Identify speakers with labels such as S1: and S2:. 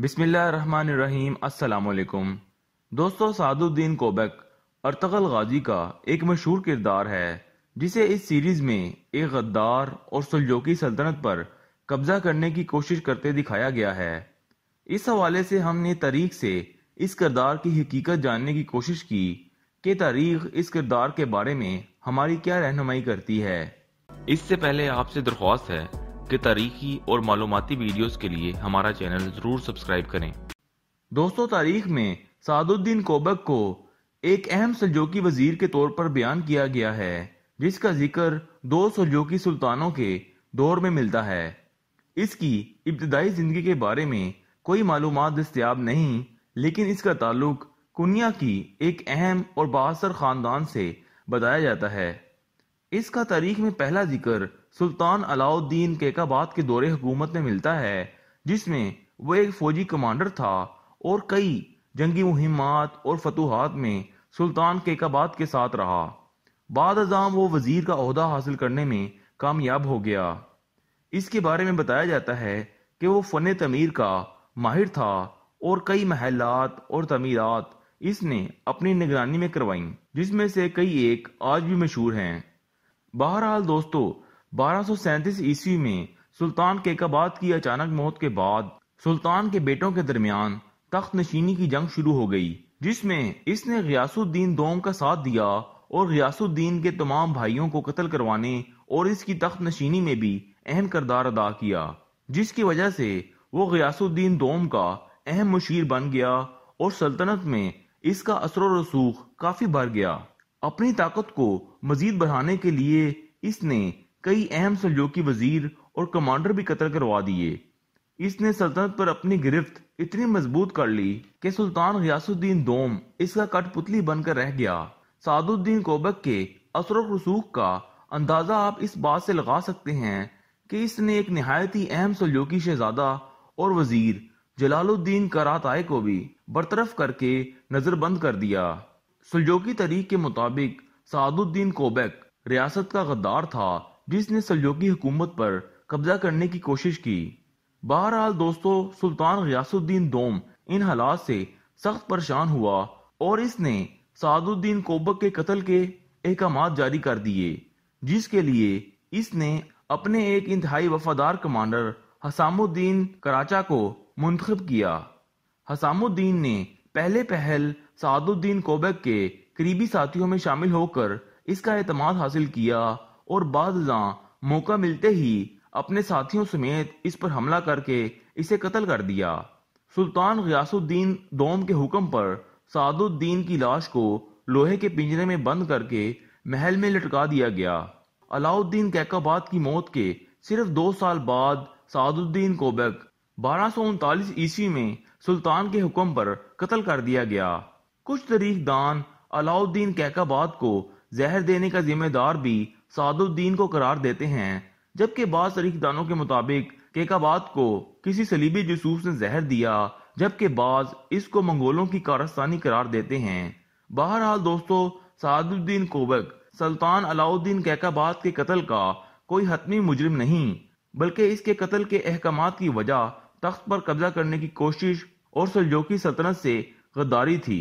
S1: बिस्मिल्लाहिर्रहमानिर्रहीम अस्सलाम दोस्तों सादुद्दीन कोबक अर्तगल गाजी का एक मशहूर किरदार है जिसे इस सीरीज में एक गद्दार और सुलजोकी सल्तनत पर कब्जा करने की कोशिश करते दिखाया गया है इस हवाले से हमने तारीख से इस किरदार की हकीकत जानने की कोशिश की कि तारीख इस किरदार के बारे में हमारी क्या रहनुमाई करती है इससे पहले आपसे दरख्वास्त है के तारीखी और मालूमती वीडियोस के लिए हमारा चैनल ज़रूर सब्सक्राइब करें दोस्तों तारीख में सादुद्दीन कोबक को एक अहम सलजोकी वजीर के तौर पर बयान किया गया है जिसका जिक्र दो सलजोकी सुल्तानों के दौर में मिलता है इसकी इब्तदाई ज़िंदगी के बारे में कोई मालूम दस्तियाब नहीं लेकिन इसका ताल्लुक कुनिया की एक अहम और बासर ख़ानदान से बताया जाता है इसका तारीख में पहला जिक्र सुल्तान अलाउद्दीन केकाबाद के दौरे हुकूमत में मिलता है जिसमें वह एक फौजी कमांडर था और कई जंगी मुहिमात और फतूहत में सुल्तान कबाद के साथ रहा बाद अजाम वो वजीर का अहदा हासिल करने में कामयाब हो गया इसके बारे में बताया जाता है कि वो फ़न तमीर का माहिर था और कई महलात और तमीरात इसने अपनी निगरानी में करवाई जिसमें से कई एक आज भी मशहूर हैं बहरहाल दोस्तों बारह ईस्वी में सुल्तान केकाबाद की अचानक मौत के बाद सुल्तान के बेटों के दरमियान तख्त नशीनी की जंग शुरू हो गई जिसमें इसने गियासुद्दीन दोम का साथ दिया और गियासुद्दीन के तमाम भाइयों को कत्ल करवाने और इसकी तख्त नशीनी में भी अहम करदार अदा किया जिसकी वजह से वो गियासुद्दीन दोम का अहम मुशीर बन गया और सल्तनत में इसका असर रसूख काफ़ी बढ़ गया अपनी ताकत को मजीद बढ़ाने के लिए इसने कई अहम सहयोगी वजीर और कमांडर भी कत्ल करवा दिए इसने सल्तनत पर अपनी गिरफ्त इतनी मजबूत कर ली कि सुल्तान गयासुद्दीन दोम इसका कठपुतली बनकर रह गया सादुद्दीन कोबक के असर रसूख का अंदाजा आप इस बात से लगा सकते हैं कि इसने एक नहायत ही अहम सलूकी शहजादा और वजीर जलालुद्दीन कराताए को भी बरतरफ करके नजरबंद कर दिया सुलजोकी तरीक के मुताबिक सादुद्दीन कोबक रियासत का गद्दार था जिसने सहयोगी हुकूमत पर कब्जा करने की कोशिश की बहरहाल दोस्तों सुल्तान गयासुद्दीन दोम इन हालात से सख्त परेशान हुआ और इसने सादुद्दीन कोबक के कत्ल के अहकाम जारी कर दिए जिसके लिए इसने अपने एक इंतहाई वफादार कमांडर हसामुद्दीन कराचा को मुंतब किया हसामुद्दीन ने पहले पहल सादुद्दीन कोबक के करीबी साथियों में शामिल होकर इसका अहतमाद हासिल किया और बादशाह मौका मिलते ही अपने साथियों समेत इस पर हमला करके इसे कत्ल कर दिया सुल्तान गयासुद्दीन दोम के हुक्म पर सादुद्दीन की लाश को लोहे के पिंजरे में बंद करके महल में लटका दिया गया अलाउद्दीन कैकाबाद की मौत के सिर्फ दो साल बाद सादुद्दीन कोबक बारह ईस्वी में सुल्तान के हुक्म पर कत्ल कर दिया गया कुछ दान अलाउद्दीन कैकाबाद को जहर देने का जिम्मेदार भी सादुद्दीन को करार देते हैं जबकि बाद तरीकदानों के मुताबिक केकाबाद को किसी सलीबी जसूस ने जहर दिया जबकि बाज इसको मंगोलों की कारस्तानी करार देते हैं बहरहाल दोस्तों सादुद्दीन कोबक सुल्तान अलाउद्दीन कैकाबाद के कत्ल का कोई हतमी मुजरिम नहीं बल्कि इसके कत्ल के अहकाम की वजह तख्त पर कब्जा करने की कोशिश और सलजोकी सल्तनत से गद्दारी थी